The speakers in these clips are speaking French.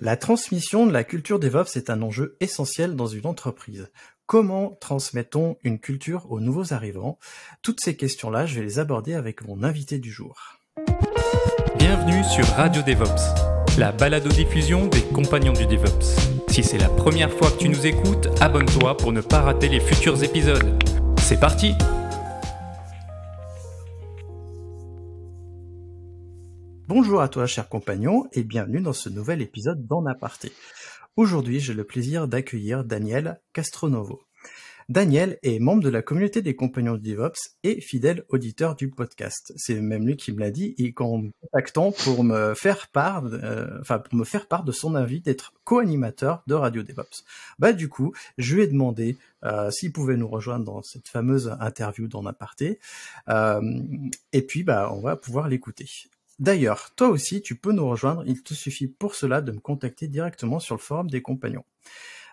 La transmission de la culture DevOps est un enjeu essentiel dans une entreprise. Comment transmettons une culture aux nouveaux arrivants Toutes ces questions-là, je vais les aborder avec mon invité du jour. Bienvenue sur Radio DevOps, la balado-diffusion des compagnons du DevOps. Si c'est la première fois que tu nous écoutes, abonne-toi pour ne pas rater les futurs épisodes. C'est parti Bonjour à toi, cher compagnon, et bienvenue dans ce nouvel épisode d'En Aparté. Aujourd'hui, j'ai le plaisir d'accueillir Daniel Castronovo. Daniel est membre de la communauté des compagnons de DevOps et fidèle auditeur du podcast. C'est même lui qui me l'a dit et qu'en me contactant pour me faire part, euh, enfin pour me faire part de son avis d'être co-animateur de Radio DevOps. Bah du coup, je lui ai demandé euh, s'il pouvait nous rejoindre dans cette fameuse interview d'en aparté. Euh, et puis bah on va pouvoir l'écouter. D'ailleurs, toi aussi, tu peux nous rejoindre. Il te suffit pour cela de me contacter directement sur le forum des compagnons.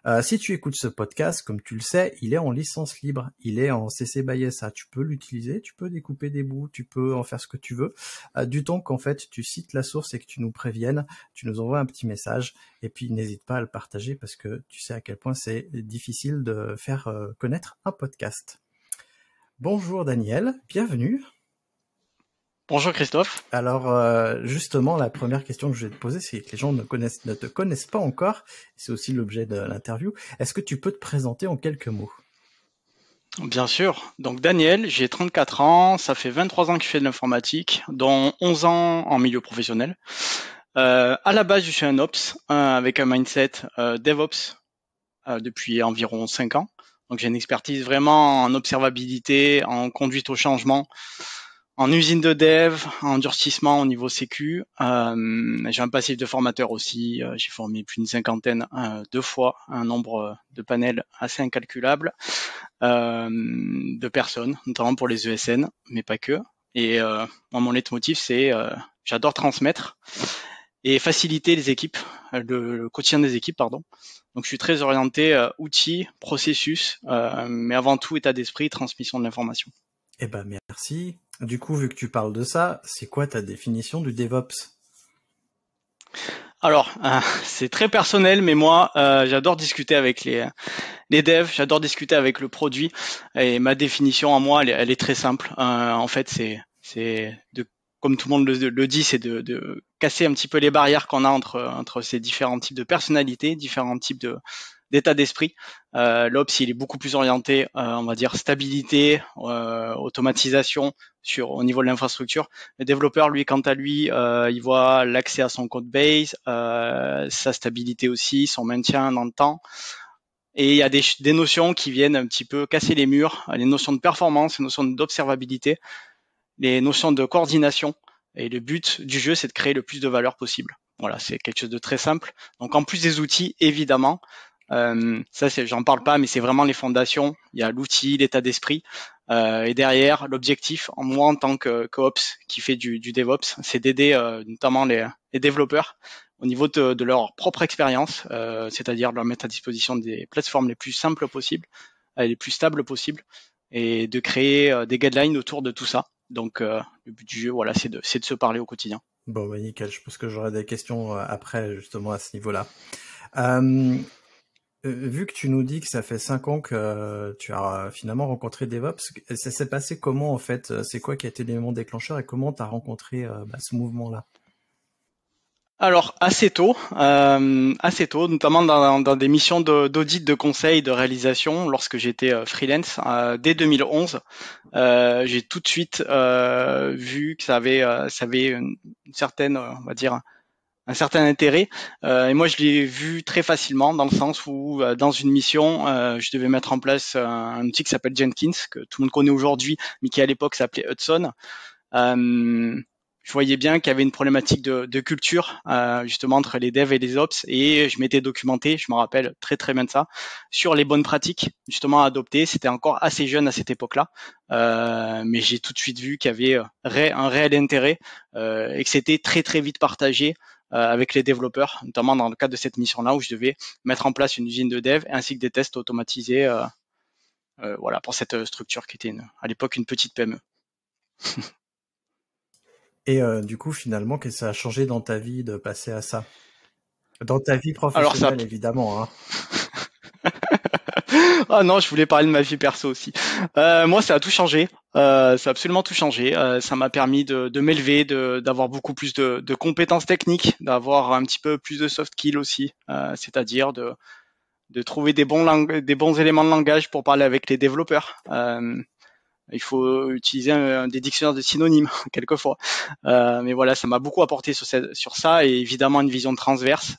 Euh, si tu écoutes ce podcast, comme tu le sais, il est en licence libre, il est en CC by SA. Tu peux l'utiliser, tu peux découper des bouts, tu peux en faire ce que tu veux, euh, du temps qu'en fait tu cites la source et que tu nous préviennes, tu nous envoies un petit message et puis n'hésite pas à le partager parce que tu sais à quel point c'est difficile de faire euh, connaître un podcast. Bonjour Daniel, bienvenue. Bonjour Christophe. Alors euh, justement, la première question que je vais te poser, c'est que les gens ne, te connaissent pas encore. C'est aussi l'objet de l'interview. Est-ce que tu peux te présenter en quelques mots Bien sûr. Donc Daniel, j'ai 34 ans. Ça fait 23 ans que je fais de l'informatique, dont 11 ans en milieu professionnel. Euh, à la base, je suis un ops avec un mindset euh, DevOps euh, depuis environ 5 ans. Donc j'ai une expertise vraiment en observabilité, en conduite au changement en usine de dev, en durcissement, au niveau sécu. Euh, j'ai un passif de formateur aussi. Euh, j'ai formé plus d'une cinquantaine euh, deux fois, un nombre de panels assez incalculable de personnes, notamment pour les ESN, mais pas que. Et mon leitmotiv, c'est j'adore transmettre et faciliter les équipes, le, quotidien des équipes, pardon. Donc, je suis très orienté outils, processus, mais avant tout état d'esprit, transmission de l'information. Eh ben, merci. Du coup, vu que tu parles de ça, c'est quoi ta définition du DevOps alors, euh, c'est très personnel, mais moi, euh, j'adore discuter avec les, devs, j'adore discuter avec le produit, et ma définition à moi, elle, est très simple. Euh, en fait, c'est, de, comme tout le monde le, dit, c'est de, casser un petit peu les barrières qu'on a entre ces différents types de personnalités, différents types de, d'état d'esprit. Euh, L'Ops, il est beaucoup plus orienté, euh, on va dire, stabilité, euh, automatisation sur au niveau de l'infrastructure. Le développeur, lui, quant à lui, euh, il voit l'accès à son code base, sa stabilité aussi, son maintien dans le temps. Et il y a des, des notions qui viennent un petit peu casser les murs, les notions de performance, les notions d'observabilité, les notions de coordination. Et le but du jeu, c'est de créer le plus de valeur possible. Voilà, c'est quelque chose de très simple. Donc en plus des outils, évidemment, euh, ça, j'en parle pas, mais c'est vraiment les fondations. Il y a l'outil, l'état d'esprit. Euh, et derrière, l'objectif, en moi en tant que coops qui fait du, du DevOps, c'est d'aider euh, notamment les, les, développeurs au niveau de, leur propre expérience, euh, c'est-à-dire de leur mettre à disposition des plateformes les plus simples possibles, les plus stables possibles, et de créer des guidelines autour de tout ça. Donc le but du jeu, voilà, c'est de, de, se parler au quotidien. Bon, bah, nickel. Je pense que j'aurai des questions après justement à ce niveau-là. Euh, euh, vu que tu nous dis que ça fait cinq ans que euh, tu as finalement rencontré DevOps, euh, ça s'est passé comment en fait C'est quoi qui a été l'élément déclencheur et comment tu as rencontré bah, ce mouvement-là alors assez tôt, assez tôt, notamment dans, des missions d'audit, de, conseil, de réalisation, lorsque j'étais freelance, dès 2011, j'ai tout de suite vu que ça avait, ça avait une, certaine, on va dire, un certain intérêt. Euh, et moi, je l'ai vu très facilement dans le sens où, euh, dans une mission, euh, je devais mettre en place un, outil qui s'appelle Jenkins, que tout le monde connaît aujourd'hui, mais qui à l'époque s'appelait Hudson. je voyais bien qu'il y avait une problématique de, de culture, justement, entre les devs et les ops, et je m'étais documenté, je me rappelle très très bien de ça, sur les bonnes pratiques, justement, à adopter. C'était encore assez jeune à cette époque-là, mais j'ai tout de suite vu qu'il y avait un réel intérêt et que c'était très très vite partagé. Euh, avec les développeurs, notamment dans le cadre de cette mission-là où je devais mettre en place une usine de dev ainsi que des tests automatisés euh, euh, voilà, pour cette structure qui était à l'époque une petite PME. Et du coup, finalement, qu'est-ce que ça a changé dans ta vie de passer à ça Dans ta vie professionnelle, évidemment. Hein. ah non, je voulais parler de ma vie perso aussi. Euh, moi, ça a tout changé. Euh, ça a absolument tout changé. Euh, ça m'a permis de, de m'élever, d'avoir beaucoup plus de, compétences techniques, d'avoir un petit peu plus de soft skills aussi, c'est-à-dire de, de trouver des bons, des bons éléments de langage pour parler avec les développeurs. il faut utiliser des dictionnaires de synonymes quelquefois. mais voilà, ça m'a beaucoup apporté sur, sur ça et évidemment une vision transverse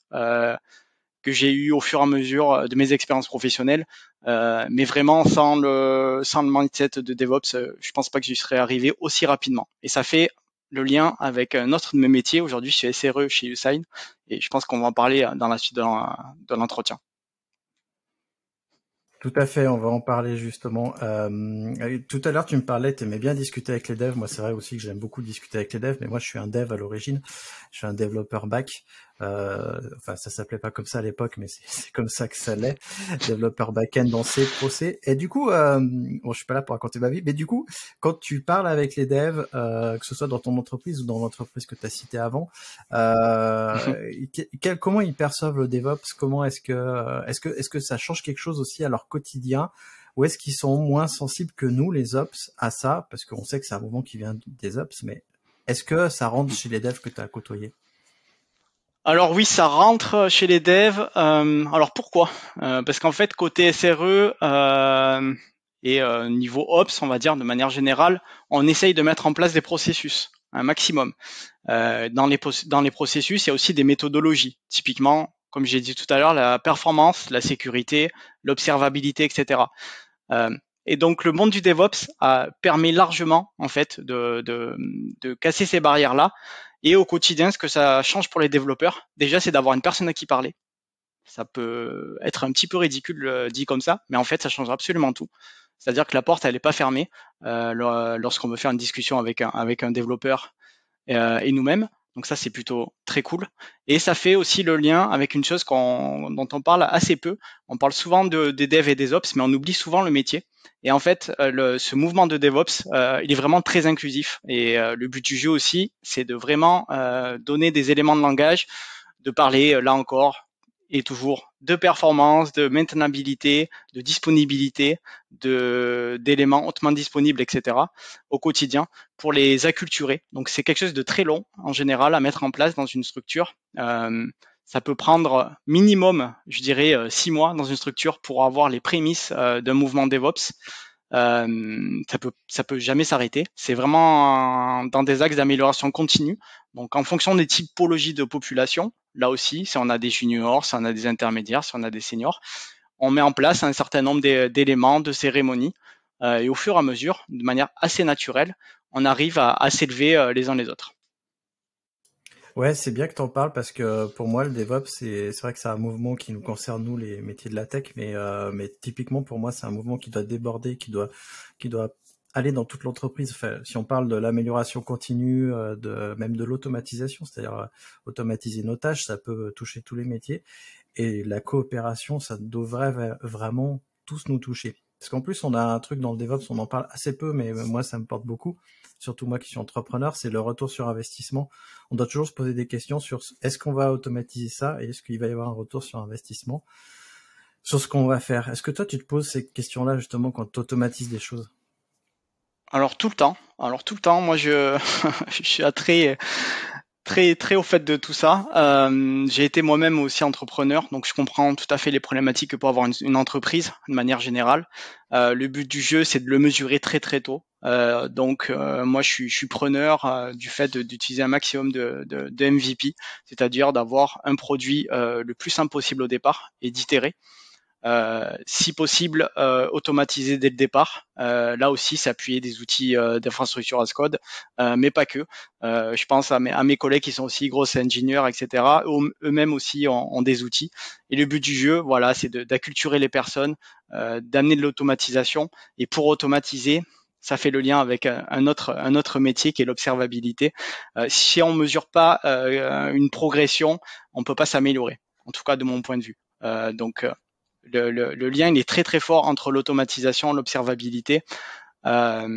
que j'ai eu au fur et à mesure euh, de mes expériences professionnelles. Euh, mais vraiment, sans le, sans le mindset de DevOps, euh, je pense pas que j'y serais arrivé aussi rapidement. Et ça fait le lien avec un autre de mes métiers. Aujourd'hui, je suis SRE chez e, Usign. et je pense qu'on va en parler dans la suite de l'entretien. Tout à fait, on va en parler justement. tout à l'heure, tu me parlais, tu aimais bien discuter avec les devs. Moi, c'est vrai aussi que j'aime beaucoup discuter avec les devs, mais moi, je suis un dev à l'origine. Je suis un développeur back. Euh, enfin, ça s'appelait pas comme ça à l'époque, mais c'est comme ça que ça l'est. Développeur back-end dans C, procès Et du coup, euh, bon, je suis pas là pour raconter ma vie, mais du coup, quand tu parles avec les devs, euh, que ce soit dans ton entreprise ou dans l'entreprise que tu as cité avant, euh, comment ils perçoivent le DevOps Comment est-ce que, euh, est-ce que, est-ce que ça change quelque chose aussi à leur quotidien ou est-ce qu'ils sont moins sensibles que nous, les ops, à ça Parce qu'on sait que c'est un mouvement qui vient des ops, mais est-ce que ça rentre chez les devs que tu as côtoyés alors oui, ça rentre chez les devs. Euh, alors pourquoi euh, Parce qu'en fait, côté SRE euh, et niveau Ops, on va dire de manière générale, on essaye de mettre en place des processus, un maximum. dans, les, dans les processus, il y a aussi des méthodologies. Typiquement, comme j'ai dit tout à l'heure, la performance, la sécurité, l'observabilité, etc. et donc le monde du DevOps a, permet largement en fait de, de casser ces barrières-là et au quotidien, ce que ça change pour les développeurs, déjà, c'est d'avoir une personne à qui parler. Ça peut être un petit peu ridicule euh, dit comme ça, mais en fait, ça change absolument tout. C'est-à-dire que la porte, elle n'est pas fermée euh, lorsqu'on veut faire une discussion avec avec un développeur euh, et nous-mêmes. Donc ça, c'est plutôt très cool. Et ça fait aussi le lien avec une chose dont on parle assez peu. On parle souvent de, des devs et des ops, mais on oublie souvent le métier. Et en fait, euh, ce mouvement de DevOps, euh, il est vraiment très inclusif. Et euh, le but du jeu aussi, c'est de vraiment donner des éléments de langage, de parler, là encore, et toujours de performance, de maintenabilité, de disponibilité, de d'éléments hautement disponibles, etc. au quotidien pour les acculturer. Donc c'est quelque chose de très long en général à mettre en place dans une structure. Euh, ça peut prendre minimum, je dirais, euh, six mois dans une structure pour avoir les prémices euh, d'un mouvement DevOps. ça peut ça peut jamais s'arrêter. C'est vraiment dans des axes d'amélioration continue donc en fonction des typologies de population, là aussi, si on a des juniors, si on a des intermédiaires, si on a des seniors, on met en place un certain nombre d'éléments, de cérémonies, euh, et au fur et à mesure, de manière assez naturelle, on arrive à, s'élever euh, les uns les autres. Ouais, c'est bien que tu en parles parce que euh, pour moi, le DevOps, c'est vrai que c'est un mouvement qui nous concerne, nous, les métiers de la tech, mais, mais typiquement, pour moi, c'est un mouvement qui doit déborder, qui doit, qui doit aller dans toute l'entreprise. Enfin, si on parle de l'amélioration continue, euh, de même de l'automatisation, c'est-à-dire euh, automatiser nos tâches, ça peut euh, toucher tous les métiers. Et la coopération, ça devrait vraiment tous nous toucher. Parce qu'en plus, on a un truc dans le DevOps, on en parle assez peu, mais moi, ça me porte beaucoup. Surtout moi qui suis entrepreneur, c'est le retour sur investissement. On doit toujours se poser des questions sur est-ce qu'on va automatiser ça et est-ce qu'il va y avoir un retour sur investissement sur ce qu'on va faire. Est-ce que toi, tu te poses ces questions-là justement quand tu automatises des choses alors tout le temps. Alors tout le temps, moi je, suis très très au fait de tout ça. Euh, j'ai été moi-même aussi entrepreneur, donc je comprends tout à fait les problématiques que peut avoir une, entreprise de manière générale. Euh, le but du jeu, c'est de le mesurer très très tôt. Euh, donc moi, je suis, preneur du fait d'utiliser un maximum de, de MVP, c'est-à-dire d'avoir un produit le plus simple possible au départ et d'itérer. Euh, si possible, euh, automatiser dès le départ. Euh, là aussi, s'appuyer des outils d'infrastructure as code, mais pas que. je pense à mes, à mes, collègues qui sont aussi grosses ingénieurs, etc. Eux-mêmes aussi ont, des outils. Et le but du jeu, voilà, c'est d'acculturer les personnes, d'amener de l'automatisation. Et pour automatiser, ça fait le lien avec un autre, un autre métier qui est l'observabilité. si on mesure pas une progression, on peut pas s'améliorer, en tout cas de mon point de vue. donc le, lien il est très très fort entre l'automatisation, l'observabilité. Euh,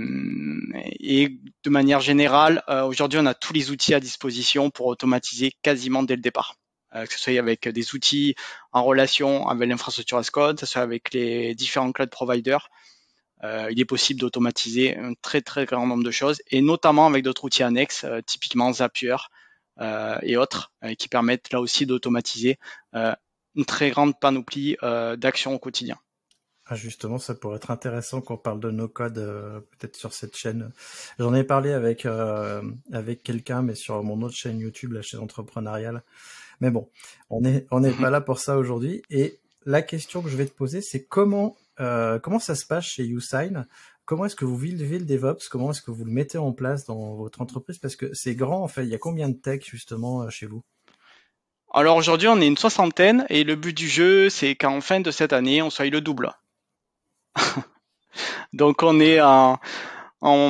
et de manière générale, euh, aujourd'hui, on a tous les outils à disposition pour automatiser quasiment dès le départ. Euh, que ce soit avec des outils en relation avec l'infrastructure as code, que ce soit avec les différents cloud providers. il est possible d'automatiser un très très grand nombre de choses, et notamment avec d'autres outils annexes, typiquement Zapier et autres, qui permettent là aussi d'automatiser une très grande panoplie euh, d'actions au quotidien. Ah, justement, ça pourrait être intéressant qu'on parle de nos codes euh, peut-être sur cette chaîne. J'en ai parlé avec euh, avec quelqu'un, mais sur mon autre chaîne YouTube, la chaîne entrepreneuriale. Mais bon, on n'est on est mhm. pas là pour ça aujourd'hui. Et la question que je vais te poser, c'est comment comment ça se passe chez YouSign Comment est-ce que vous vivez le DevOps Comment est-ce que vous le mettez en place dans votre entreprise Parce que c'est grand en fait. Il y a combien de tech justement chez vous alors aujourd'hui, on est une soixantaine et le but du jeu, c'est qu'en fin de cette année, on soit le double. Donc on est en,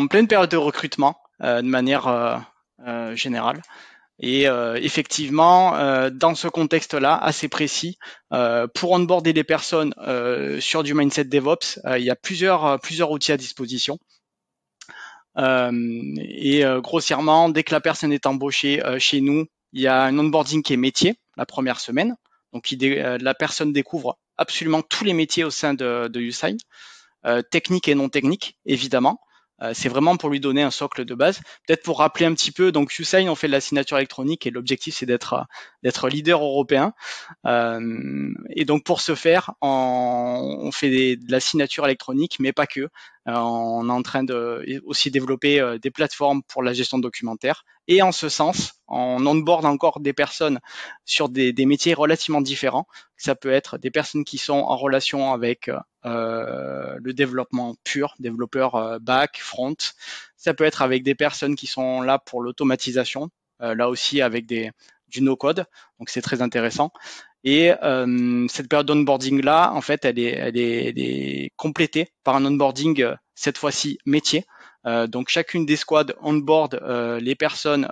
pleine période de recrutement euh, de manière euh, euh, générale. Et effectivement, dans ce contexte-là, assez précis, pour onboarder les personnes sur du mindset DevOps, il y a plusieurs, plusieurs outils à disposition. et grossièrement, dès que la personne est embauchée chez nous, il y a un onboarding qui est métier la première semaine. Donc, euh, la personne découvre absolument tous les métiers au sein de, de euh, technique et non technique, évidemment. Euh, c'est vraiment pour lui donner un socle de base. Peut-être pour rappeler un petit peu, donc Usain, on fait de la signature électronique et l'objectif, c'est d'être d'être leader européen. Euh, et donc pour ce faire, on fait de la signature électronique, mais pas que. Euh, on est en train de aussi développer euh, des plateformes pour la gestion documentaire. Et en ce sens, on onboard encore des personnes sur des, des, métiers relativement différents. Ça peut être des personnes qui sont en relation avec euh, le développement pur, développeurs back, front. Ça peut être avec des personnes qui sont là pour l'automatisation, là aussi avec des, du no-code. Donc c'est très intéressant. Et euh, cette période d'onboarding là, en fait, elle est, est, complétée par un onboarding euh, cette fois-ci métier. Euh, donc chacune des squads onboard euh, les personnes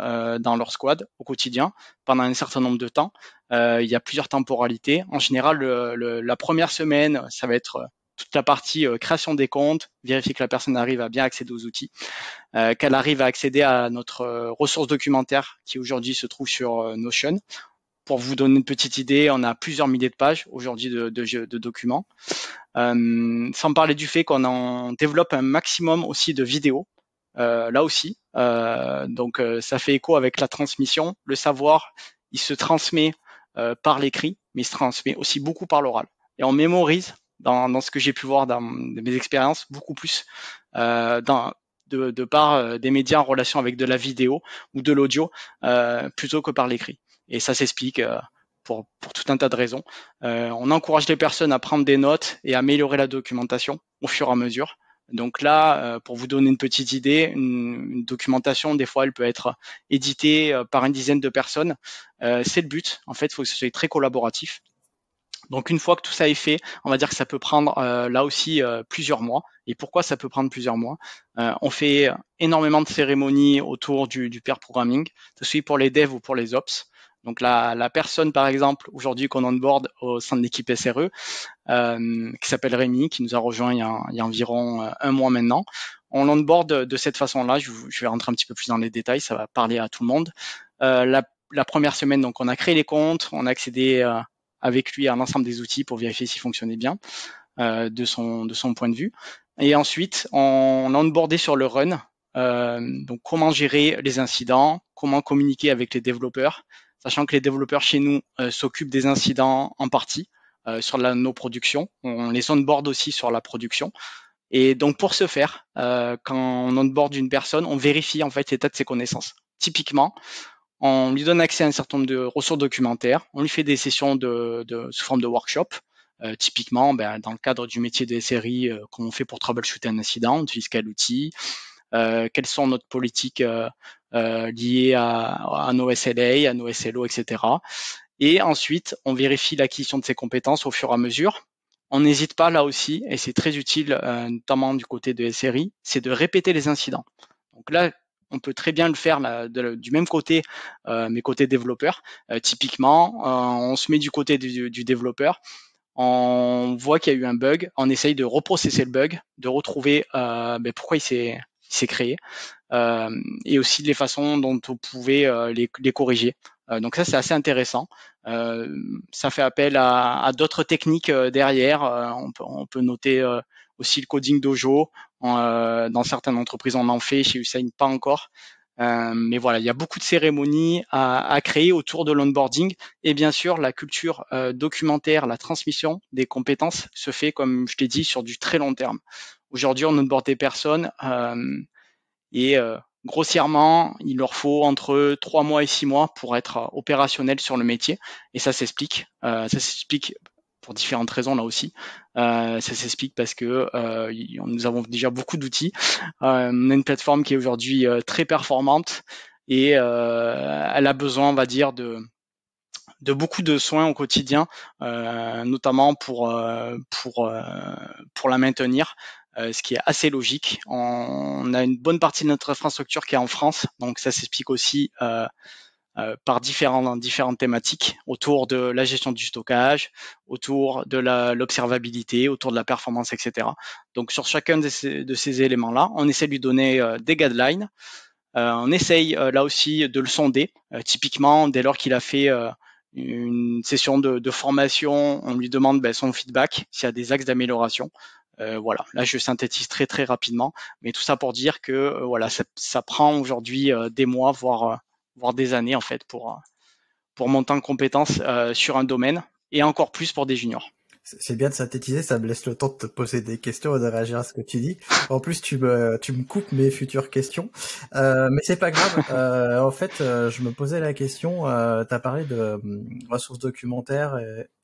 dans leur squad au quotidien pendant un certain nombre de temps. il y a plusieurs temporalités. En général, la première semaine, ça va être toute la partie euh, création des comptes, vérifier que la personne arrive à bien accéder aux outils, euh, qu'elle arrive à accéder à notre euh, ressource documentaire qui aujourd'hui se trouve sur Notion. Pour vous donner une petite idée, on a plusieurs milliers de pages aujourd'hui de, de, documents. sans parler du fait qu'on en développe un maximum aussi de vidéos. là aussi, donc ça fait écho avec la transmission. Le savoir, il se transmet par l'écrit, mais il se transmet aussi beaucoup par l'oral. Et on mémorise dans, ce que j'ai pu voir dans mes expériences, beaucoup plus euh, dans, de, par euh, des médias en relation avec de la vidéo ou de l'audio euh, plutôt que par l'écrit. Et ça s'explique. Pour, pour, tout un tas de raisons. on encourage les personnes à prendre des notes et à améliorer la documentation au fur et à mesure. Donc là, pour vous donner une petite idée, une, documentation, des fois, elle peut être éditée par une dizaine de personnes. c'est le but. En fait, il faut que ce soit très collaboratif. Donc une fois que tout ça est fait, on va dire que ça peut prendre euh, là aussi euh, plusieurs mois. Et pourquoi ça peut prendre plusieurs mois euh, On fait énormément de cérémonies autour du, du pair programming, que ce soit pour les devs ou pour les ops. Donc la, la personne, par exemple, aujourd'hui qu'on onboard au sein de l'équipe SRE, qui s'appelle Rémi, qui nous a rejoint il y a, il a environ un mois maintenant, on l'onboard de, cette façon-là. Je, je, vais rentrer un petit peu plus dans les détails, ça va parler à tout le monde. La, la, première semaine, donc, on a créé les comptes, on a accédé avec lui un ensemble des outils pour vérifier s'il fonctionnait bien euh, de, son, de son point de vue. Et ensuite, on onboardait sur le run, euh, donc comment gérer les incidents, comment communiquer avec les développeurs, sachant que les développeurs chez nous euh, s'occupent des incidents en partie sur la, nos productions, on les onboard aussi sur la production. Et donc pour ce faire, quand on onboard une personne, on vérifie en fait l'état de ses connaissances. Typiquement, on lui donne accès à un certain nombre de ressources documentaires, on lui fait des sessions de, sous forme de workshop. Euh, typiquement, ben, dans le cadre du métier des séries, euh, qu'on fait pour troubleshooter un incident, on utilise quel outil, euh, quelles sont notre politique liée à, à, nos SLA, à nos SLO, etc. Et ensuite, on vérifie l'acquisition de ses compétences au fur et à mesure. On n'hésite pas là aussi, et c'est très utile, notamment du côté de SRI, c'est de répéter les incidents. Donc là, on peut très bien le faire du même côté, euh, mais côté développeur. Euh, typiquement, euh, on se met du côté du, développeur on voit qu'il y a eu un bug, on essaye de reprocesser le bug, de retrouver euh, ben, pourquoi il s'est, créé, et aussi les façons dont on pouvait les, corriger. donc ça, c'est assez intéressant. ça fait appel à, d'autres techniques derrière. On on, peut, noter aussi le coding dojo euh, dans certaines entreprises, on en fait, chez Usain, pas encore. Euh, mais voilà, il y a beaucoup de cérémonies à, créer autour de l'onboarding. Et bien sûr, la culture euh, documentaire, la transmission des compétences se fait, comme je t'ai dit, sur du très long terme. Aujourd'hui, on onboard des personnes et grossièrement, il leur faut entre trois mois et six mois pour être opérationnel sur le métier. Et ça s'explique. ça s'explique pour différentes raisons là aussi. Euh, ça s'explique parce que euh, nous avons déjà beaucoup d'outils. Euh, on a une plateforme qui est aujourd'hui très performante et elle a besoin, on va dire, de, de beaucoup de soins au quotidien, notamment pour pour pour la maintenir. ce qui est assez logique. On, a une bonne partie de notre infrastructure qui est en France, donc ça s'explique aussi euh, euh, par différentes, différentes thématiques autour de la gestion du stockage, autour de l'observabilité, autour de la performance, etc. Donc sur chacun de ces, éléments-là, on essaie de lui donner euh, des guidelines. Euh, on essaye là aussi de le sonder. typiquement, dès lors qu'il a fait une session de, formation, on lui demande ben, son feedback, s'il y a des axes d'amélioration. voilà, là je synthétise très très rapidement, mais tout ça pour dire que voilà, ça, prend aujourd'hui des mois, voire voire des années en fait pour, euh, pour monter en compétences euh, sur un domaine et encore plus pour des juniors. C'est bien de synthétiser, ça me laisse le temps de te poser des questions et de réagir à ce que tu dis. En plus, tu me, tu me coupes mes futures questions, euh, mais c'est pas grave. Euh, en fait, euh, je me posais la question. Euh, as parlé de hum, ressources documentaires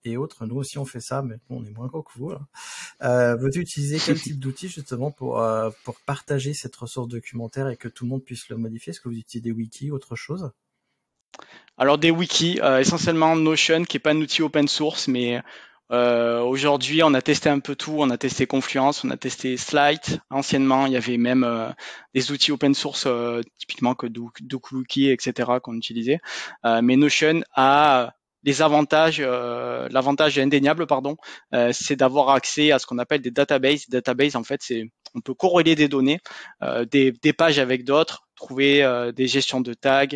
et, autres. Nous aussi, on fait ça, mais on est moins gros que vous. Hein. Euh, Veux-tu utiliser quel type d'outils justement pour euh, pour partager cette ressource documentaire et que tout le monde puisse le modifier Est-ce que vous utilisez des wikis, autre chose alors des wikis, euh, essentiellement Notion, qui n'est pas un outil open source, mais euh, Aujourd'hui, on a testé un peu tout. On a testé Confluence, on a testé Slide. Anciennement, il y avait même euh, des outils open source, euh, typiquement que Dookluki, etc., qu'on utilisait. Euh, mais Notion a les avantages, l'avantage indéniable, pardon, c'est d'avoir accès à ce qu'on appelle des databases. Database, en fait, c'est on peut corréler des données, des, des pages avec d'autres, trouver des gestions de tags,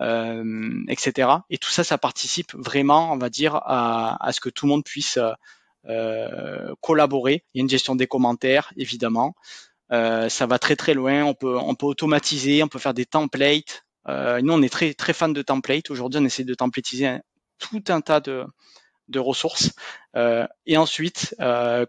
euh, etc. Et tout ça, ça participe vraiment, on va dire, à, ce que tout le monde puisse euh, collaborer. Il y a une gestion des commentaires, évidemment. Euh, ça va très très loin. On peut on peut automatiser, on peut faire des templates. nous, on est très très fan de templates. Aujourd'hui, on essaie de templatiser tout un tas de de ressources. et ensuite,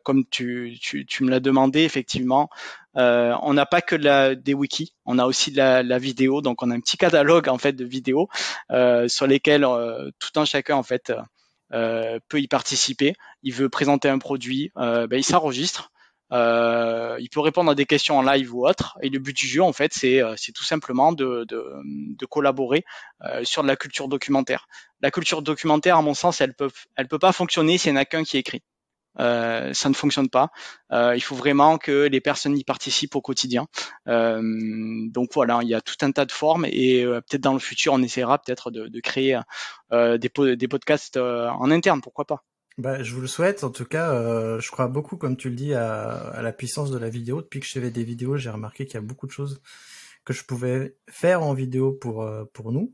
comme tu, tu, tu me l'as demandé, effectivement, euh, on n'a pas que la, des wikis, on a aussi de la, vidéo, donc on a un petit catalogue en fait de vidéos euh, sur lesquelles euh, tout un chacun en fait peut y participer. Il veut présenter un produit, ben, il s'enregistre. il peut répondre à des questions en live ou autre. Et le but du jeu, en fait, c'est tout simplement de, collaborer sur de la culture documentaire. La culture documentaire, à mon sens, elle peut, elle peut pas fonctionner s'il n'y en a qu'un qui écrit. Euh, ça ne fonctionne pas. Euh, il faut vraiment que les personnes y participent au quotidien. Euh, donc voilà, il y a tout un tas de formes et peut-être dans le futur, on essaiera peut-être de, créer des, podcasts en interne, pourquoi pas. Bah, je vous le souhaite. En tout cas, je crois beaucoup, comme tu le dis, à, la puissance de la vidéo. Depuis que je fais des vidéos, j'ai remarqué qu'il y a beaucoup de choses que je pouvais faire en vidéo pour, pour nous.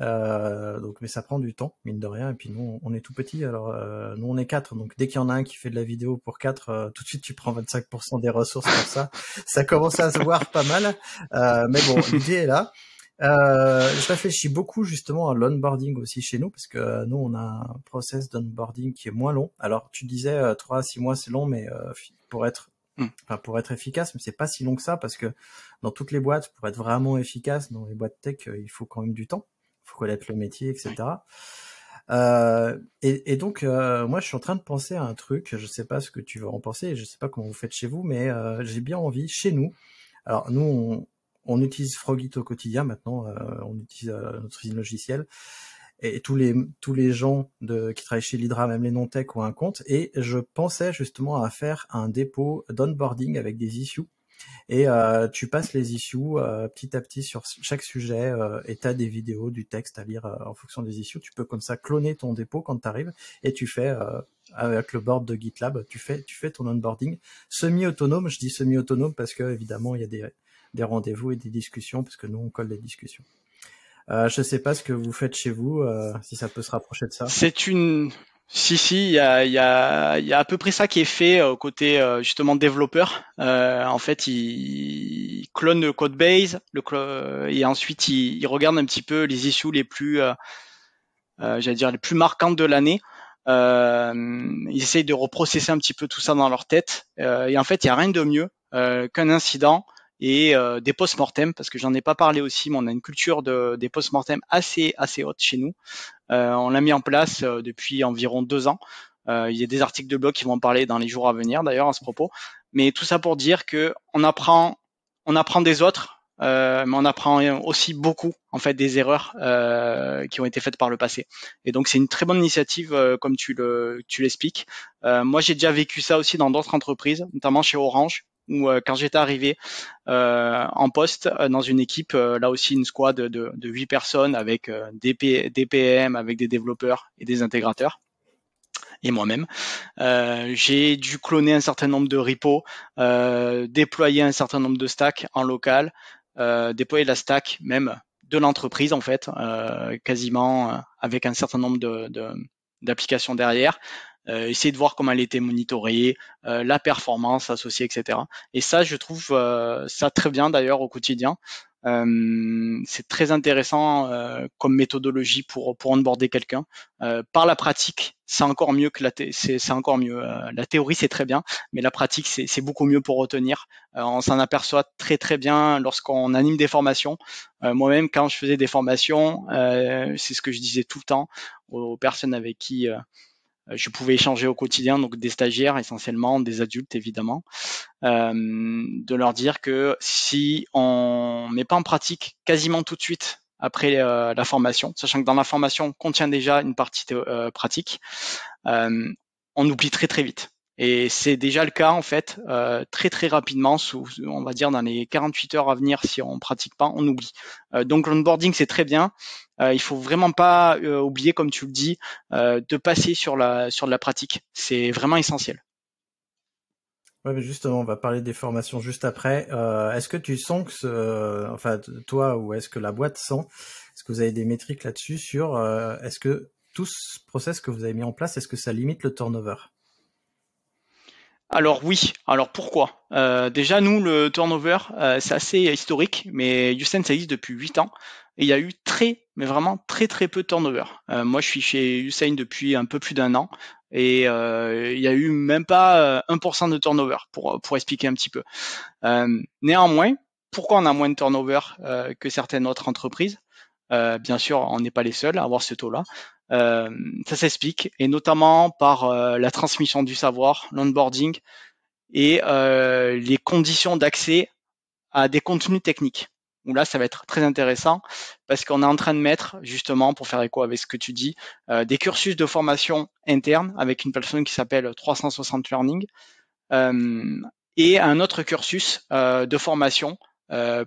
Euh, donc, mais ça prend du temps, mine de rien. Et puis nous, on est tout petit. Alors euh, nous, on est quatre. Donc dès qu'il y en a un qui fait de la vidéo pour quatre, euh, tout de suite tu prends 25% des ressources pour ça. Ça commence à se voir pas mal. mais bon, l'idée est là. je réfléchis beaucoup justement à l'onboarding aussi chez nous parce que nous on a un process d'onboarding qui est moins long. Alors tu disais trois à 6 mois c'est long mais pour être mm. Enfin, pour être efficace, mais c'est pas si long que ça parce que dans toutes les boîtes, pour être vraiment efficace dans les boîtes tech, il faut quand même du temps faut le métier, etc. Euh, et, donc, euh, moi, je suis en train de penser à un truc. Je ne sais pas ce que tu veux en penser. Je ne sais pas comment vous faites chez vous, mais euh, j'ai bien envie chez nous. Alors, nous, on, utilise Frogit au quotidien maintenant. on utilise notre logiciel. Et, tous les tous les gens de, qui travaillent chez l'Hydra, même les non-tech, ont un compte. Et je pensais justement à faire un dépôt d'onboarding avec des issues et euh, tu passes les issues euh, petit à petit sur chaque sujet euh, et tu des vidéos, du texte à lire en fonction des issues. Tu peux comme ça cloner ton dépôt quand tu arrives et tu fais avec le board de GitLab, tu fais, tu fais ton onboarding semi-autonome. Je dis semi-autonome parce que évidemment il y a des, des rendez-vous et des discussions parce que nous on colle des discussions. Je je sais pas ce que vous faites chez vous, si ça peut se rapprocher de ça. C'est une, si, si, il y a, à peu près ça qui est fait au euh, côté euh, justement développeur. Euh, en fait, ils clonent le code base le et ensuite ils regardent un petit peu les issues les plus, j'allais dire, les plus marquantes de l'année. ils essayent de reprocesser un petit peu tout ça dans leur tête. et en fait, il n'y a rien de mieux qu'un incident et euh, des post-mortem parce que j'en ai pas parlé aussi, mais on a une culture de, des post-mortem assez assez haute chez nous. Euh, on l'a mis en place euh, depuis environ deux ans. il y a des articles de blog qui vont en parler dans les jours à venir d'ailleurs à ce propos. Mais tout ça pour dire que on apprend on apprend des autres, mais on apprend aussi beaucoup en fait des erreurs qui ont été faites par le passé. Et donc c'est une très bonne initiative comme tu le tu l'expliques. moi j'ai déjà vécu ça aussi dans d'autres entreprises, notamment chez Orange ou euh, quand j'étais arrivé euh, en poste euh, dans une équipe, là aussi une squad de, de, 8 personnes avec des, P, PM, avec des développeurs et des intégrateurs et moi-même. j'ai dû cloner un certain nombre de repos, déployer un certain nombre de stacks en local, euh, déployer la stack même de l'entreprise en fait, quasiment avec un certain nombre de, de, d'applications derrière, euh, essayer de voir comment elle était monitorée, euh, la performance associée, etc. Et ça, je trouve euh, ça très bien d'ailleurs au quotidien. c'est très intéressant comme méthodologie pour pour onboarder quelqu'un. par la pratique, c'est encore mieux que la c'est encore mieux. la théorie c'est très bien, mais la pratique c'est beaucoup mieux pour retenir. on s'en aperçoit très très bien lorsqu'on anime des formations. Moi-même, quand je faisais des formations, c'est ce que je disais tout le temps aux personnes avec qui euh, je pouvais échanger au quotidien, donc des stagiaires essentiellement, des adultes évidemment, euh, de leur dire que si on n'est pas en pratique quasiment tout de suite après euh, la formation, sachant que dans la formation on contient déjà une partie euh, pratique, euh, on oublie très très vite. Et c'est déjà le cas en fait, euh, très très rapidement, sous, on va dire dans les 48 heures à venir, si on pratique pas, on oublie. Euh, donc l'onboarding c'est très bien, euh, il faut vraiment pas euh, oublier, comme tu le dis, euh, de passer sur la sur de la pratique. C'est vraiment essentiel. Ouais, mais justement, on va parler des formations juste après. est-ce que tu sens que, ce, enfin, toi ou est-ce que la boîte sent, est-ce que vous avez des métriques là-dessus sur, est-ce que tout ce process que vous avez mis en place, est-ce que ça limite le turnover alors oui, alors pourquoi euh, Déjà nous, le turnover, euh, c'est assez historique, mais Usain, ça existe depuis 8 ans. Et il y a eu très, mais vraiment très très peu de turnover. Euh, moi, je suis chez Usain depuis un peu plus d'un an et il y a eu même pas 1% de turnover pour, pour expliquer un petit peu. néanmoins, pourquoi on a moins de turnover que certaines autres entreprises euh, bien sûr, on n'est pas les seuls à avoir ce taux-là. Euh, ça s'explique, et notamment par euh, la transmission du savoir, l'onboarding et les conditions d'accès à des contenus techniques. Où là, ça va être très intéressant parce qu'on est en train de mettre, justement, pour faire écho avec ce que tu dis, des cursus de formation interne avec une personne qui s'appelle 360 Learning et un autre cursus de formation,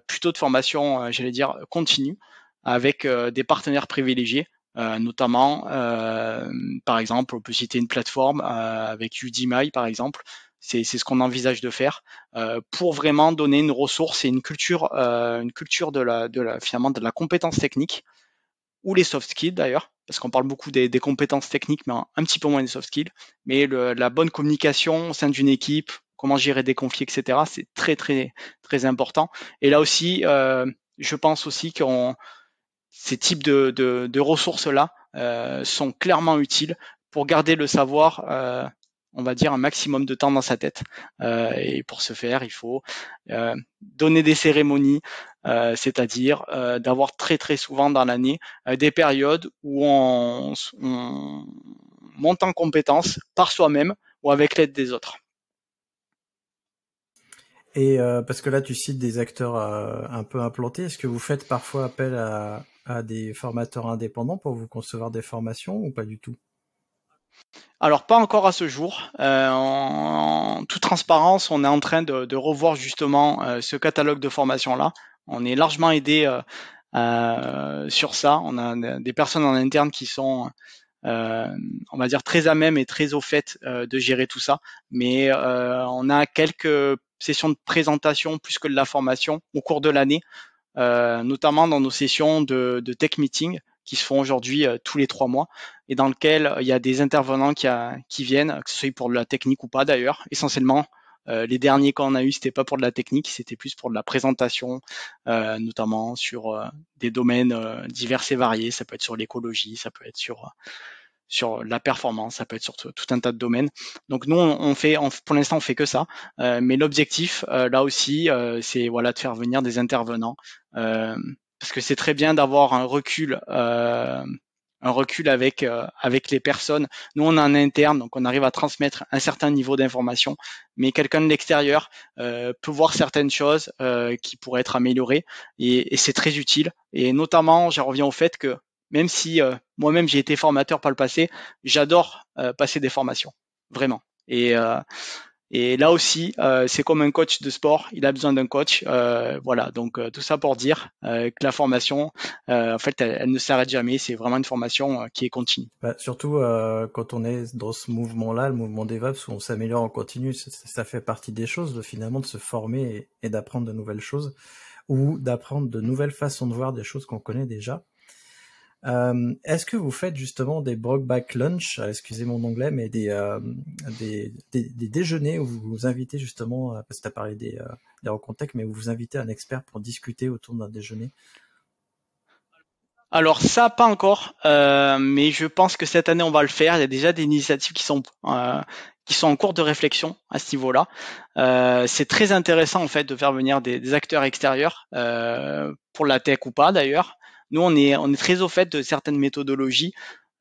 plutôt de formation, j'allais dire, continue, avec euh, des partenaires privilégiés. Euh, notamment, euh, par exemple, on peut citer une plateforme avec Udemy, par exemple, c'est ce qu'on envisage de faire pour vraiment donner une ressource et une culture, une culture de la, de la, finalement de la compétence technique ou les soft skills d'ailleurs, parce qu'on parle beaucoup des, compétences techniques, mais un, petit peu moins des soft skills. Mais la bonne communication au sein d'une équipe, comment gérer des conflits, etc. C'est très très très important. Et là aussi, je pense aussi qu'on ces types de, ressources-là euh, sont clairement utiles pour garder le savoir, euh, on va dire, un maximum de temps dans sa tête. Euh, et pour ce faire, il faut donner des cérémonies, c'est-à-dire d'avoir très très souvent dans l'année des périodes où on, monte en compétence par soi-même ou avec l'aide des autres. Et parce que là, tu cites des acteurs un peu implantés, est-ce que vous faites parfois appel à, à des formateurs indépendants pour vous concevoir des formations ou pas du tout alors pas encore à ce jour. Euh, en, toute transparence, on est en train de, revoir justement euh, ce catalogue de formation là. On est largement aidé euh, sur ça. On a des personnes en interne qui sont, on va dire, très à même et très au fait de gérer tout ça. Mais on a quelques sessions de présentation plus que de la formation au cours de l'année euh, notamment dans nos sessions de, de tech meeting qui se font aujourd'hui euh, tous les trois mois et dans lequel euh, il y a des intervenants qui, a, qui, viennent, que ce soit pour de la technique ou pas d'ailleurs. Essentiellement, les derniers qu'on a eu, c'était pas pour de la technique, c'était plus pour de la présentation, notamment sur des domaines divers et variés. Ça peut être sur l'écologie, ça peut être sur sur la performance, ça peut être sur tout, un tas de domaines. Donc nous, on, fait, pour l'instant, on fait que ça. Euh, mais l'objectif, euh, là aussi, euh, c'est voilà de faire venir des intervenants, parce que c'est très bien d'avoir un recul. un recul avec avec les personnes. Nous, on est en interne, donc on arrive à transmettre un certain niveau d'information, mais quelqu'un de l'extérieur peut voir certaines choses qui pourraient être améliorées, et, et c'est très utile. Et notamment, je reviens au fait que même si euh, moi-même j'ai été formateur par le passé, j'adore euh, passer des formations, vraiment. Et, euh, et là aussi, c'est comme un coach de sport, il a besoin d'un coach. voilà, donc tout ça pour dire que la formation, en fait, elle, ne s'arrête jamais, c'est vraiment une formation qui est continue. Bah, surtout quand on est dans ce mouvement-là, le mouvement DevOps, où on s'améliore en continu, ça, fait partie des choses, de, finalement, de se former et d'apprendre de nouvelles choses ou d'apprendre de nouvelles façons de voir des choses qu'on connaît déjà. Euh, Est-ce que vous faites justement des brokeback lunch, euh, excusez mon anglais, mais euh, des, des, des, déjeuners où vous vous invitez justement, euh, parce que tu as parlé des, euh, des mais où vous invitez un expert pour discuter autour d'un déjeuner alors ça, pas encore, euh, mais je pense que cette année on va le faire. Il y a déjà des initiatives qui sont qui sont en cours de réflexion à ce niveau-là. Euh, c'est très intéressant en fait de faire venir des, des acteurs extérieurs pour la tech ou pas d'ailleurs, nous, on est, on est très au fait de certaines méthodologies.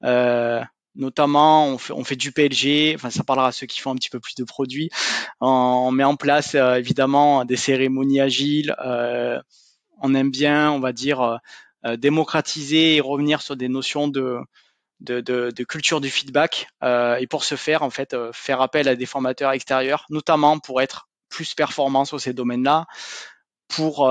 Euh, notamment on fait, du PLG, enfin ça parlera à ceux qui font un petit peu plus de produits. On, met en place euh, évidemment des cérémonies agiles. Euh, on aime bien, on va dire, démocratiser et revenir sur des notions de de, culture du feedback. et pour ce faire, en fait, faire appel à des formateurs extérieurs, notamment pour être plus performants sur ces domaines-là, pour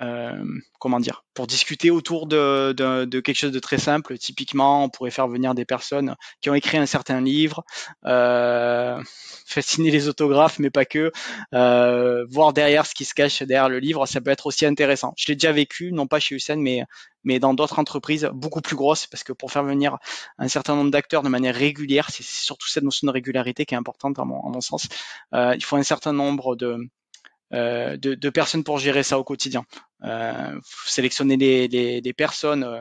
euh, comment dire, pour discuter autour de, quelque chose de très simple. Typiquement, on pourrait faire venir des personnes qui ont écrit un certain livre, euh, fasciner les autographes, mais pas que, euh, voir derrière ce qui se cache derrière le livre, ça peut être aussi intéressant. Je l'ai déjà vécu, non pas chez Hussein, mais mais dans d'autres entreprises beaucoup plus grosses, parce que pour faire venir un certain nombre d'acteurs de manière régulière, c'est surtout cette notion de régularité qui est importante à à mon sens. Euh, il faut un certain nombre de euh, de, personnes pour gérer ça au quotidien. Euh, sélectionner des personnes euh,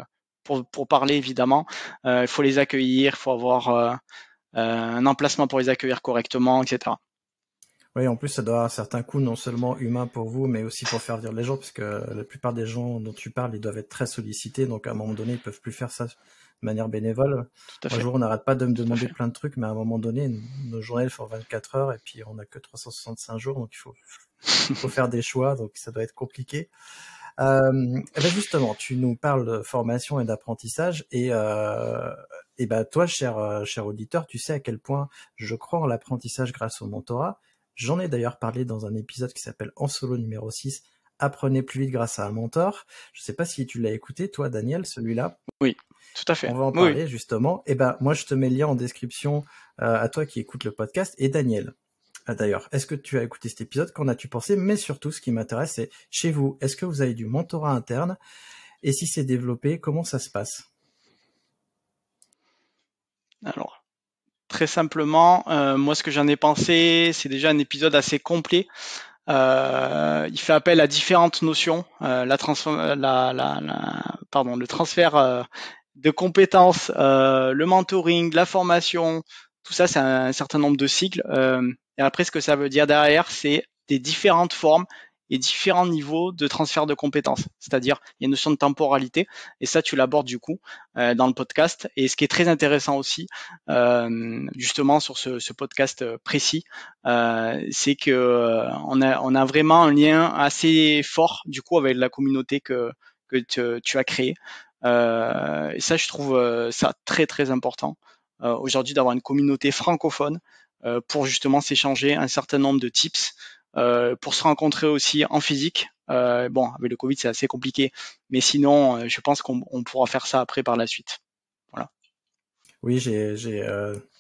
pour, parler évidemment. Il faut les accueillir, il faut avoir un emplacement pour les accueillir correctement, etc. Oui, en plus, ça doit avoir certain coût non seulement humain pour vous, mais aussi pour faire venir les gens, parce que la plupart des gens dont tu parles, ils doivent être très sollicités, donc à un moment donné, ils peuvent plus faire ça de manière bénévole. Un jour, on n'arrête pas de me demander plein de trucs, mais à un moment donné, nos journées, font 24 heures, et puis on n'a que 365 jours, donc il faut il faut faire des choix, donc ça doit être compliqué. Euh, eh ben, justement, tu nous parles de formation et d'apprentissage, et, euh, et eh ben toi, cher, euh, cher auditeur, tu sais à quel point je crois en l'apprentissage grâce au mentorat. J'en ai d'ailleurs parlé dans un épisode qui s'appelle En solo numéro 6, Apprenez plus vite grâce à un mentor. Je ne sais pas si tu l'as écouté, toi, Daniel, celui-là. Oui, tout à fait. On va en parler justement. Et eh ben, moi, je te mets le lien en description euh, à toi qui écoutes le podcast et Daniel. Ah, d'ailleurs, est-ce que tu as écouté cet épisode Qu'en as-tu pensé Mais surtout, ce qui m'intéresse, c'est chez vous, est-ce que vous avez du mentorat interne Et si c'est développé, comment ça se passe Alors, très simplement, euh, moi, ce que j'en ai pensé, c'est déjà un épisode assez complet. Euh, il fait appel à différentes notions, euh, la, pardon, le transfert de compétences, le mentoring, la formation, tout ça, c'est un, certain nombre de cycles. Et après, ce que ça veut dire derrière, c'est des différentes formes et différents niveaux de transfert de compétences. C'est-à-dire, il y a une notion de temporalité, et ça, tu l'abordes du coup euh, dans le podcast. Et ce qui est très intéressant aussi, euh, justement sur ce, podcast euh, précis, c'est que on a, vraiment un lien assez fort du coup avec la communauté que, tu as créée. et ça, je trouve ça très très important aujourd'hui d'avoir une communauté francophone euh, pour justement s'échanger un certain nombre de tips, euh, pour se rencontrer aussi en physique. Euh, bon, avec le Covid, c'est assez compliqué, mais sinon, je pense qu'on pourra faire ça après par la suite. Voilà. Oui, j'ai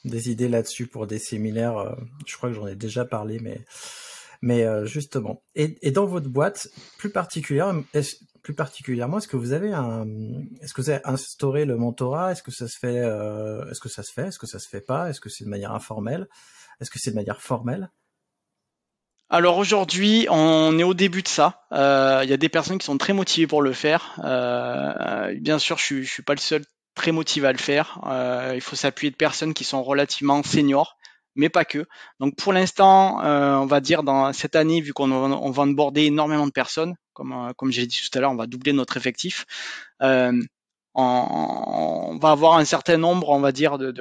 des idées là-dessus pour des séminaires. je crois que j'en ai déjà parlé, mais mais justement. Et, et, dans votre boîte, plus particulière, plus particulièrement, est-ce que vous avez un, est-ce que vous avez instauré le mentorat Est-ce que ça se fait euh, Est-ce que ça se fait Est-ce que ça se fait pas Est-ce que c'est de manière informelle Est-ce que c'est de manière formelle alors aujourd'hui, on est au début de ça. Euh, il y a des personnes qui sont très motivées pour le faire. Euh, bien sûr, je, ne suis pas le seul très motivé à le faire. il faut s'appuyer de personnes qui sont relativement seniors mais pas que. Donc pour l'instant, on va dire dans cette année, vu qu'on on va border énormément de personnes, euh, comme, j'ai dit tout à l'heure, on va doubler notre effectif. Euh, on, va avoir un certain nombre, on va dire, de,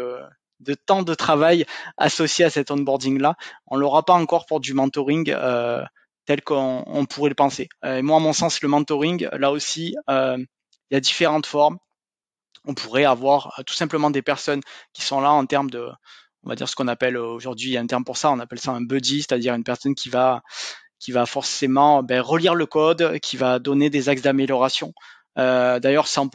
temps de travail associé à cet onboarding-là. On l'aura pas encore pour du mentoring euh, tel qu'on pourrait le penser. et moi, à mon sens, le mentoring, là aussi, il y a différentes formes. On pourrait avoir tout simplement des personnes qui sont là en termes de, on va dire ce qu'on appelle aujourd'hui, il y a un terme pour ça, on appelle ça un buddy, c'est-à-dire une personne qui va qui va forcément ben, relire le code, qui va donner des axes d'amélioration. Euh, d'ailleurs, sans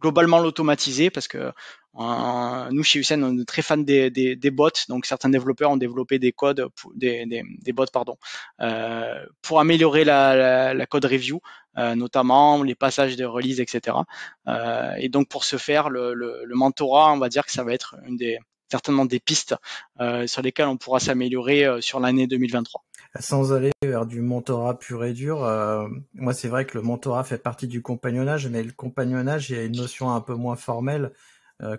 globalement l'automatiser parce que nous chez Usain, on est très fan des, des, bots, donc certains développeurs ont développé des codes, pour, des, des, bots pardon, euh, pour améliorer la, code review, euh, notamment les passages de release, etc. et donc pour ce faire, le, mentorat, on va dire que ça va être une des certainement des pistes euh, sur lesquelles on pourra s'améliorer euh, sur l'année 2023 sans aller vers du mentorat pur et dur, euh, moi c'est vrai que le mentorat fait partie du compagnonnage, mais le compagnonnage, il y a une notion un peu moins formelle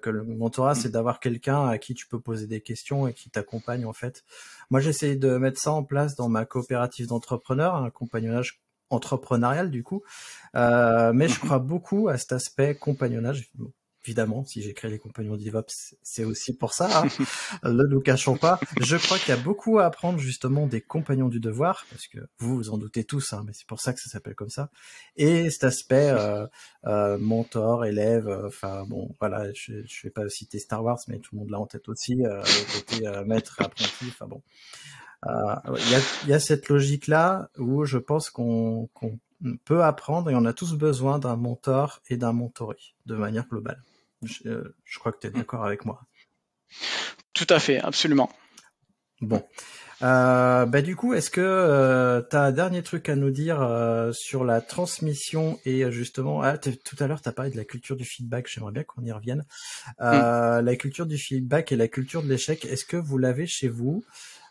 que le mentorat, c'est mm. d'avoir quelqu'un à qui tu peux poser des questions et qui t'accompagne en fait. Moi j'essaie de mettre ça en place dans ma coopérative d'entrepreneurs, un compagnonnage entrepreneurial du coup, mais je mm-hmm. crois beaucoup à cet aspect compagnonnage évidemment, si j'ai créé les compagnons DevOps, c'est aussi pour ça, hein. ne nous cachons pas. Je crois qu'il y a beaucoup à apprendre justement des compagnons du devoir, parce que vous vous en doutez tous, hein, mais c'est pour ça que ça s'appelle comme ça. Et cet aspect euh, euh, mentor, élève, euh, enfin bon, voilà, je ne vais pas citer Star Wars, mais tout le monde l'a en tête aussi, côté maître, apprenti, enfin bon. Il y a, cette logique-là où je pense qu'on peut apprendre et on a tous besoin d'un mentor et d'un mentoré de manière globale. Euh, je, crois que tu es mm. d'accord avec moi. Tout à fait, absolument. Bon. Euh, bah du coup, est-ce que euh, tu as un dernier truc à nous dire euh, sur la transmission et justement, ah, tout à l'heure, tu as parlé de la culture du feedback, j'aimerais bien qu'on y revienne. Mm. La culture du feedback et la culture de l'échec, est-ce que vous l'avez chez vous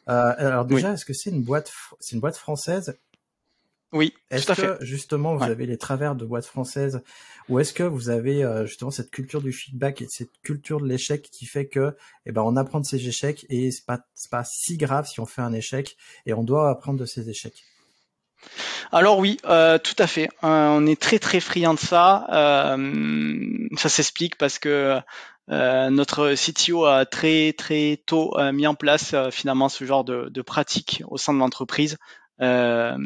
Alors déjà, est-ce que c'est une boîte, c'est une boîte française oui. Est-ce que fait. justement vous avez les travers de boîtes françaises ou est-ce que vous avez euh, justement cette culture du feedback et cette culture de l'échec qui fait que eh ben on apprend de ses échecs et c'est pas pas si grave si on fait un échec et on doit apprendre de ses échecs. Alors oui, euh, tout à fait. Euh, on est très très friand de ça. ça s'explique parce que notre CTO a très très tôt mis en place finalement ce genre de, de pratique au sein de l'entreprise euh,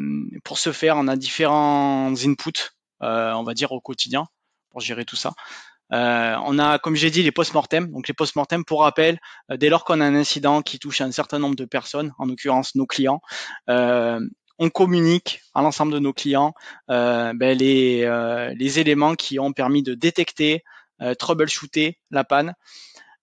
pour ce faire, on a différents inputs, euh, on va dire au quotidien, pour gérer tout ça. Euh, on a, comme j'ai dit, les post-mortem. Donc les post mortems pour rappel, dès lors qu'on a un incident qui touche un certain nombre de personnes, en l'occurrence nos clients, on communique à l'ensemble de nos clients ben, les, les, éléments qui ont permis de détecter, troubleshooter la panne.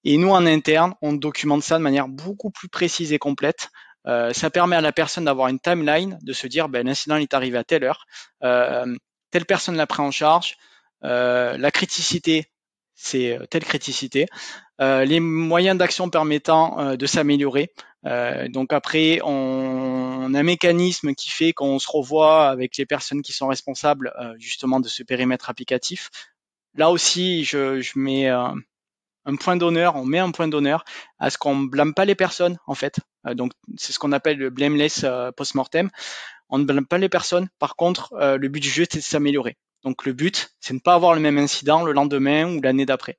Et nous, en interne, on documente ça de manière beaucoup plus précise et complète euh, ça permet à la personne d'avoir une timeline, de se dire ben, l'incident est arrivé à telle heure, euh, telle personne l'a pris en charge, euh, la criticité, c'est telle criticité, les moyens d'action permettant de s'améliorer. donc après, on, a un mécanisme qui fait qu'on se revoit avec les personnes qui sont responsables justement de ce périmètre applicatif. Là aussi, je mets un point d'honneur, on met un point d'honneur à ce qu'on ne blâme pas les personnes, en fait. Euh, donc, c'est ce qu'on appelle le blameless euh, post-mortem. On ne blâme pas les personnes. Par contre, euh, le but du jeu, c'est de s'améliorer. Donc, le but, c'est de ne pas avoir le même incident le lendemain ou l'année d'après.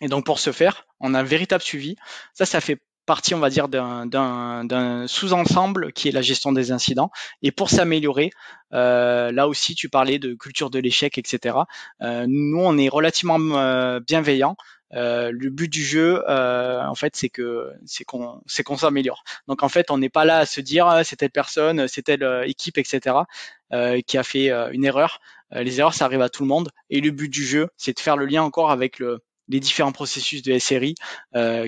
Et donc, pour ce faire, on a un véritable suivi. Ça, ça fait partie, on va dire, d'un sous-ensemble qui est la gestion des incidents. Et pour s'améliorer, là aussi, tu parlais de culture de l'échec, etc. nous, on est relativement bienveillants euh, le but du jeu, euh, en fait, c'est que c'est qu'on c'est qu'on s'améliore. Donc en fait, on n'est pas là à se dire ah, c'est telle personne, c'est telle euh, équipe, etc. qui a fait une erreur. les erreurs, ça arrive à tout le monde. Et le but du jeu, c'est de faire le lien encore avec les différents processus de SRI,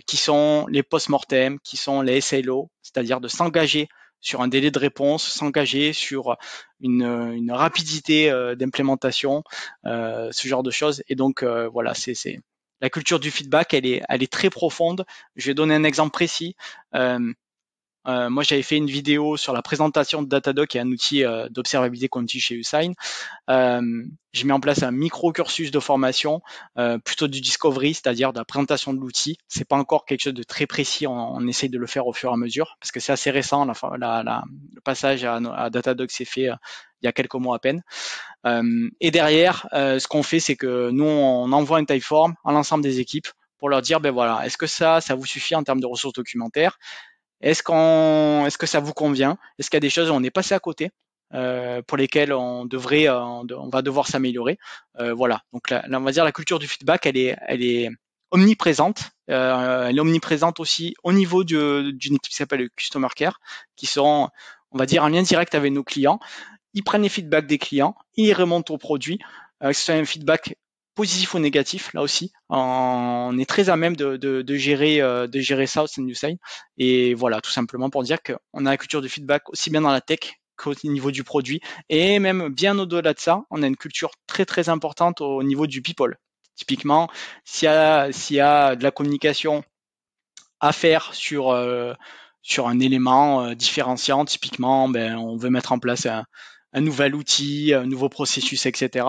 qui sont les post-mortem, qui sont les SLO, c'est-à-dire de s'engager sur un délai de réponse, s'engager sur une, une rapidité d'implémentation, ce genre de choses. Et donc voilà, c'est la culture du feedback, elle est, est très profonde. Je vais donner un exemple précis. Euh, euh, moi, j'avais fait une vidéo sur la présentation de Datadoc et un outil euh, d'observabilité d'observabilité utilise chez Usain. Euh, j'ai mis en place un micro cursus de formation, euh, plutôt du discovery, c'est-à-dire de la présentation de l'outil. C'est pas encore quelque chose de très précis. On, essaye de le faire au fur et à mesure parce que c'est assez récent. le passage à, Datadoc s'est fait il y a quelques mois à peine. et derrière, ce qu'on fait, c'est que nous, on envoie une form à l'ensemble des équipes pour leur dire, ben voilà, est-ce que ça, ça vous suffit en termes de ressources documentaires est-ce qu'on, est-ce que ça vous convient Est-ce qu'il y a des choses où on est passé à côté euh, pour lesquelles on devrait, euh, on, va devoir s'améliorer euh, Voilà. Donc là, on va dire la culture du feedback, elle est, elle est omniprésente. Euh, elle est omniprésente aussi au niveau d'une équipe qui s'appelle le Customer Care, qui seront, on va dire, en lien direct avec nos clients. Ils prennent les feedbacks des clients, ils remontent au produit. Euh, un feedback positif ou négatif là aussi. On est très à même de, gérer euh, de gérer ça au sein du Et voilà, tout simplement pour dire qu'on a la culture de feedback aussi bien dans la tech qu'au niveau du produit et même bien au-delà de ça, on a une culture très très importante au niveau du people. Typiquement, s'il y a s'il y a de la communication à faire sur euh, sur un élément euh, différenciant, typiquement, ben, on veut mettre en place un, un nouvel outil, un nouveau processus, etc.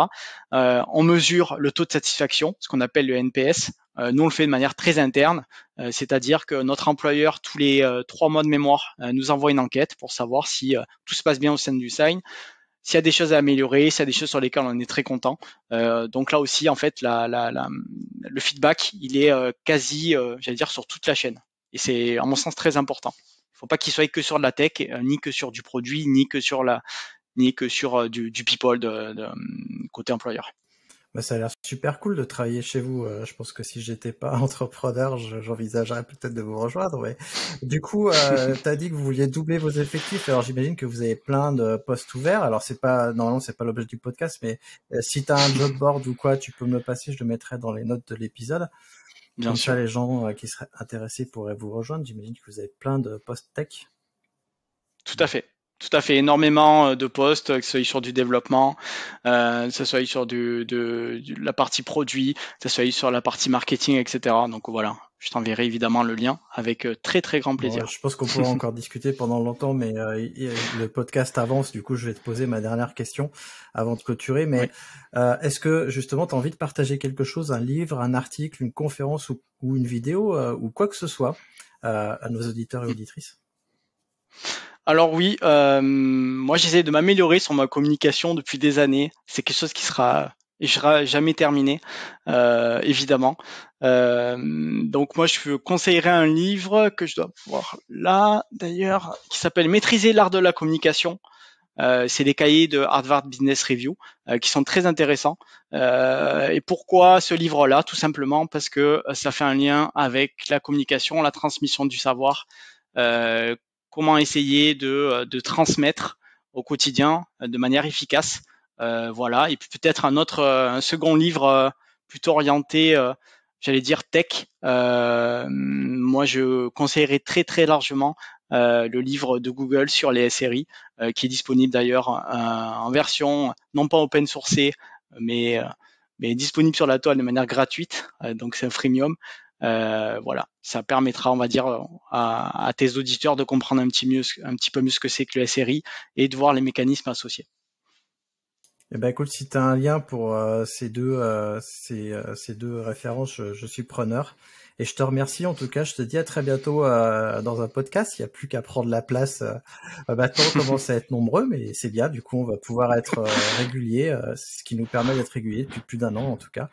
Euh, on mesure le taux de satisfaction, ce qu'on appelle le NPS. Euh, nous, on le fait de manière très interne, euh, c'est-à-dire que notre employeur, tous les trois mois de mémoire, nous envoie une enquête pour savoir si tout se passe bien au sein du sign. S'il y a des choses à améliorer, s'il y a des choses sur lesquelles on est très content. donc là aussi, en fait, la, le feedback, il est quasi, j'allais dire, sur toute la chaîne. Et c'est, à mon sens, très important Il ne faut pas qu'il soit que sur de la tech, ni que sur du produit, ni que sur la ni que sur euh, du, people de, côté employeur. Bah, ça a l'air super cool de travailler chez vous. Euh, je pense que si j'étais pas entrepreneur, j'envisagerais peut-être de vous rejoindre. Du coup, euh, tu as dit que vous vouliez doubler vos effectifs. Alors j'imagine que vous avez plein de postes ouverts. Alors c'est pas normalement c'est pas l'objet du podcast, mais euh, si tu as un job board ou quoi, tu peux me le passer. Je le mettrai dans les notes de l'épisode. Bien sûr. les gens qui seraient intéressés pourraient vous rejoindre. J'imagine que vous avez plein de postes tech. Tout à fait tout à fait énormément euh, de postes, euh, que ce soit sur du développement, euh, que ce soit sur du, la partie produit, que ce soit sur la partie marketing, etc. Donc voilà, je t'enverrai évidemment le lien avec très très grand plaisir. je pense qu'on pourra encore discuter pendant longtemps, mais le podcast avance, du coup je vais te poser ma dernière question avant de clôturer. Mais est-ce que justement tu as envie de partager quelque chose, un livre, un article, une conférence ou, ou une vidéo ou quoi que ce soit à nos auditeurs et auditrices alors oui, euh, moi j'essaie de m'améliorer sur ma communication depuis des années. C'est quelque chose qui sera et je jamais terminé, euh, évidemment. Euh, donc moi, je conseillerais un livre que je dois voir là, d'ailleurs, qui s'appelle Maîtriser l'art de la communication. Euh, c'est des cahiers de Harvard Business Review qui sont très intéressants. et pourquoi ce livre-là Tout simplement parce que ça fait un lien avec la communication, la transmission du savoir, comment essayer euh, de, transmettre au quotidien euh, de manière efficace. Euh, voilà, et puis peut-être un autre, un second livre plutôt orienté, j'allais dire tech. moi, je conseillerais très très largement le livre de Google sur les SRI, qui est disponible d'ailleurs en version non pas open sourcée, mais mais disponible sur la toile de manière gratuite, donc c'est un freemium. Euh, voilà, ça permettra, on va dire, euh, à, tes auditeurs de comprendre un petit, mieux, un petit peu mieux ce que c'est que la série et de voir les mécanismes associés. Eh ben écoute, si tu as un lien pour euh, ces deux ces, deux références, je, suis preneur. Et je te remercie en tout cas. Je te dis à très bientôt dans un podcast. Il n'y a plus qu'à prendre la place. maintenant, on commence à être nombreux, mais c'est bien. Du coup, on va pouvoir être régulier, ce qui nous permet d'être régulier depuis plus d'un an en tout cas.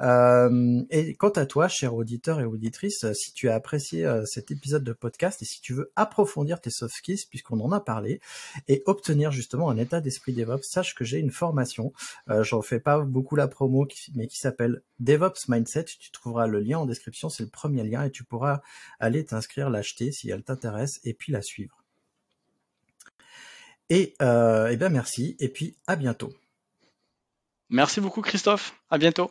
Euh, et quant à toi, cher auditeur et auditrice, si tu as apprécié euh, cet épisode de podcast et si tu veux approfondir tes soft skills, puisqu'on en a parlé, et obtenir justement un état d'esprit DevOps, sache que j'ai une formation. je euh, J'en fais pas beaucoup la promo, mais qui s'appelle DevOps Mindset. Tu trouveras le lien en description, c'est le premier lien, et tu pourras aller t'inscrire, l'acheter si elle t'intéresse, et puis la suivre. Et, euh, et eh bien merci, et puis à bientôt. Merci beaucoup Christophe, à bientôt.